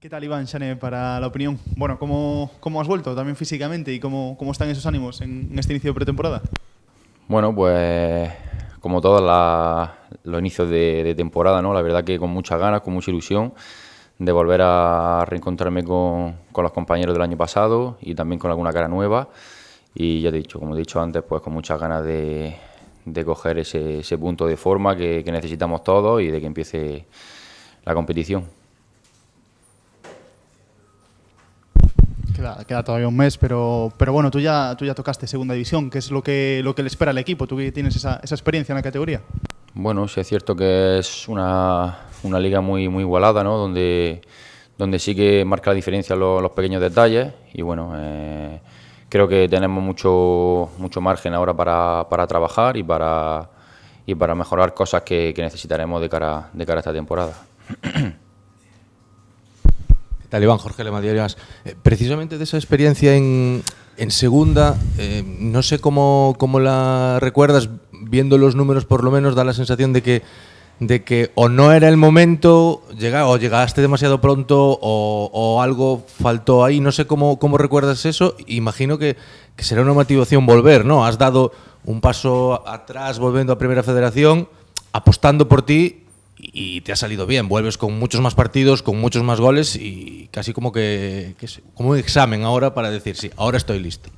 ¿Qué tal, Iván, Shane, para la opinión? Bueno, ¿cómo, cómo has vuelto también físicamente y cómo, están esos ánimos en, este inicio de pretemporada? Bueno, pues como todos los inicios de, temporada, ¿no? La verdad que con muchas ganas, con mucha ilusión de volver a reencontrarme con, los compañeros del año pasado y también con alguna cara nueva. Y ya te he dicho, como he dicho antes, pues con muchas ganas de, de coger ese, ese, punto de forma que necesitamos todos y de que empiece la competición. Queda, todavía un mes, pero, pero bueno, tú ya, tú ya tocaste segunda división. ¿Qué es lo que, lo que le espera al equipo? ¿Tú tienes esa, esa experiencia en la categoría? Bueno, sí es cierto que es una, una liga muy, muy igualada, ¿no? Donde, donde sí que marca la diferencia los, pequeños detalles y bueno, eh, creo que tenemos mucho, mucho margen ahora para, para trabajar y para, y para mejorar cosas que, necesitaremos de cara, de cara a esta temporada. Talibán, Jorge Le Eh, precisamente de esa experiencia en, segunda, eh, no sé cómo, cómo, la recuerdas, viendo los números por lo menos da la sensación de que, de que o no era el momento, o llegaste demasiado pronto o, algo faltó ahí, no sé cómo, cómo recuerdas eso, imagino que, que será una motivación volver, ¿no? Has dado un paso atrás volviendo a Primera Federación, apostando por ti y te ha salido bien. Vuelves con muchos más partidos, con muchos más goles y casi como que, como un examen ahora para decir, sí, ahora estoy listo.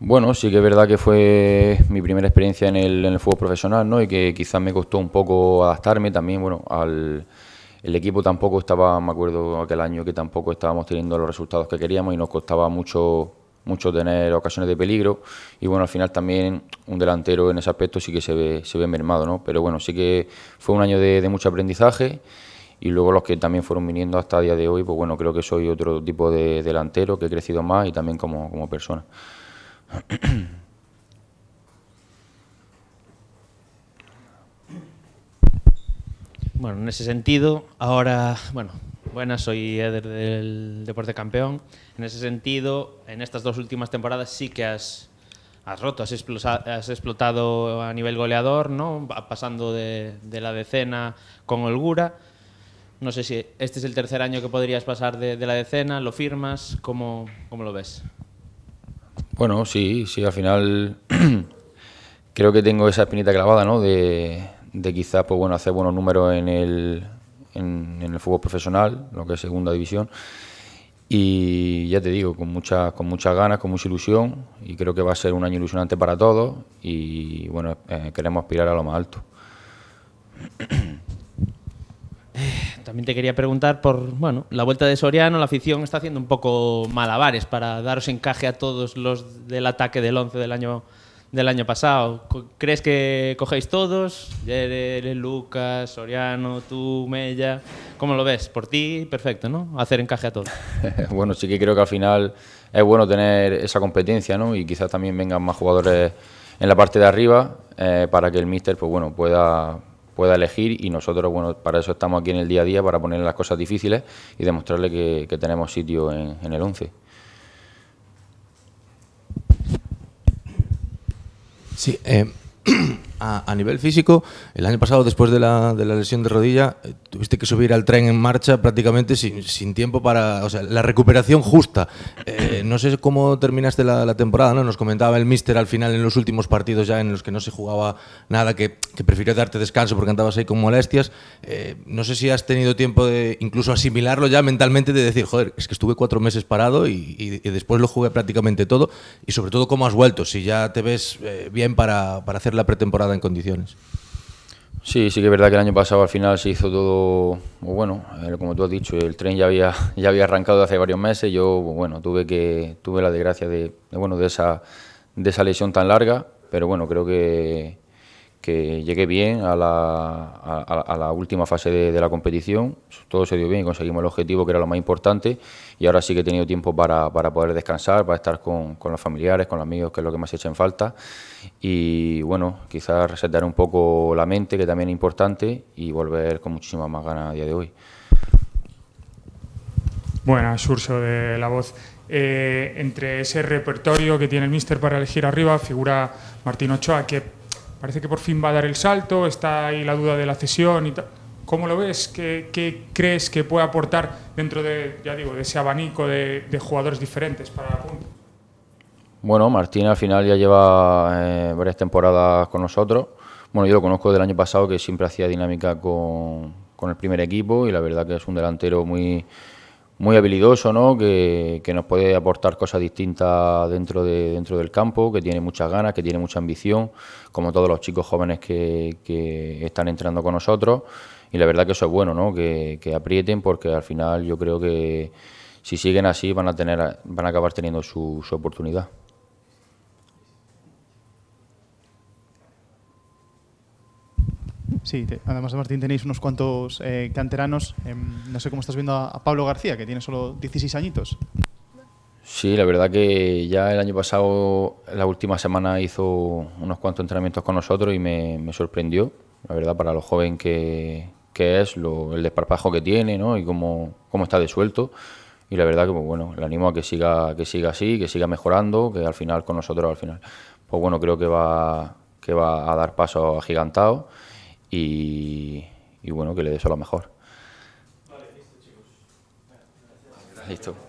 Bueno, sí que es verdad que fue mi primera experiencia en el, fútbol profesional, ¿no? Y que quizás me costó un poco adaptarme también, bueno, al el equipo tampoco estaba, me acuerdo aquel año que tampoco estábamos teniendo los resultados que queríamos y nos costaba mucho mucho tener ocasiones de peligro y bueno, al final también un delantero en ese aspecto sí que se ve, se ve mermado, ¿no? Pero bueno, sí que fue un año de, mucho aprendizaje y luego los que también fueron viniendo hasta el día de hoy, pues bueno, creo que soy otro tipo de delantero, que he crecido más y también como persona. Bueno, en ese sentido, ahora, bueno, Buenas, soy Eder del Deporte Campeón. En ese sentido, en estas dos últimas temporadas sí que has, has roto, has, explotado a nivel goleador, ¿no? pasando de, la decena con holgura. No sé si este es el tercer año que podrías pasar de, la decena, lo firmas, ¿cómo, cómo lo ves? Bueno, sí, sí, al final creo que tengo esa espinita clavada, ¿no? De, de quizás, pues bueno, hacer buenos números en el, en, el fútbol profesional, lo que es segunda división. Y ya te digo, con, muchas con muchas ganas, con mucha ilusión, y creo que va a ser un año ilusionante para todos, y bueno, eh, queremos aspirar a lo más alto. Eh, también te quería preguntar por, bueno, la vuelta de Soriano, la afición está haciendo un poco malabares para daros encaje a todos los del ataque del 11 del año del año pasado. ¿Crees que cogéis todos? Jerez, Lucas, Soriano, tú, Mella. ¿Cómo lo ves? Por ti, perfecto, ¿no? Hacer encaje a todos. bueno, sí que creo que al final es bueno tener esa competencia, ¿no? Y quizás también vengan más jugadores en la parte de arriba eh, para que el míster, pues bueno, pueda pueda elegir y nosotros, bueno, para eso estamos aquí en el día a día, para poner las cosas difíciles y demostrarle que, tenemos sitio en, en el 11. Sí, eh, a, nivel físico, el año pasado, después de la, de la lesión de rodilla, eh, tuviste que subir al tren en marcha prácticamente sin, tiempo para. O sea, la recuperación justa. Eh, no sé cómo terminaste la, temporada, ¿no? Nos comentaba el míster al final en los últimos partidos ya en los que no se jugaba nada, que, que prefirió darte descanso porque andabas ahí con molestias. Eh, no sé si has tenido tiempo de incluso asimilarlo ya mentalmente, de decir, joder, es que estuve cuatro meses parado y, y después lo jugué prácticamente todo. Y sobre todo, cómo has vuelto, si ya te ves bien para, para hacer la pretemporada en condiciones. Sí, sí que es verdad que el año pasado al final se hizo todo, bueno, como tú has dicho, el tren ya había, ya había arrancado hace varios meses, yo, bueno, tuve, que, tuve la desgracia de bueno, de, esa, de esa lesión tan larga, pero bueno, creo que, que llegué bien a la, última fase de, la competición, todo se dio bien, conseguimos el objetivo que era lo más importante y ahora sí que he tenido tiempo para, poder descansar, para estar con, los familiares, con los amigos, que es lo que más echa en falta y bueno, quizás resetar un poco la mente, que también es importante y volver con muchísimas más ganas a día de hoy. Bueno, Surso de La Voz. Eh, entre ese repertorio que tiene el míster para elegir arriba figura Martín Ochoa, que parece que por fin va a dar el salto, está ahí la duda de la cesión y tal. ¿Cómo lo ves? ¿Qué, crees que puede aportar dentro de, ya digo, de ese abanico de, jugadores diferentes para la punta? Bueno, Martín al final ya lleva eh, varias temporadas con nosotros. Bueno, yo lo conozco del año pasado que siempre hacía dinámica con, con el primer equipo y la verdad que es un delantero muy, muy habilidoso, ¿no? Que, que, nos puede aportar cosas distintas dentro, de, dentro del campo, que tiene muchas ganas, que tiene mucha ambición, como todos los chicos jóvenes que, que están entrando con nosotros. Y la verdad que eso es bueno, ¿no? Que, que, aprieten, porque al final yo creo que si siguen así van a, tener, van a acabar teniendo su, su oportunidad. Sí, además de Martín tenéis unos cuantos eh, canteranos. Em, no sé cómo estás viendo a, Pablo García, que tiene solo 16 añitos. Sí, la verdad que ya el año pasado, la última semana, hizo unos cuantos entrenamientos con nosotros y me, sorprendió. La verdad, para lo joven que, es, el desparpajo que tiene ¿no? y cómo, está desuelto. y la verdad que pues, bueno le animo a que siga que siga así que siga mejorando que al final con nosotros al final pues bueno creo que va que va a dar paso pasos agigantados y, y bueno, que le a lo mejor. Vale, listo, chicos. Listo.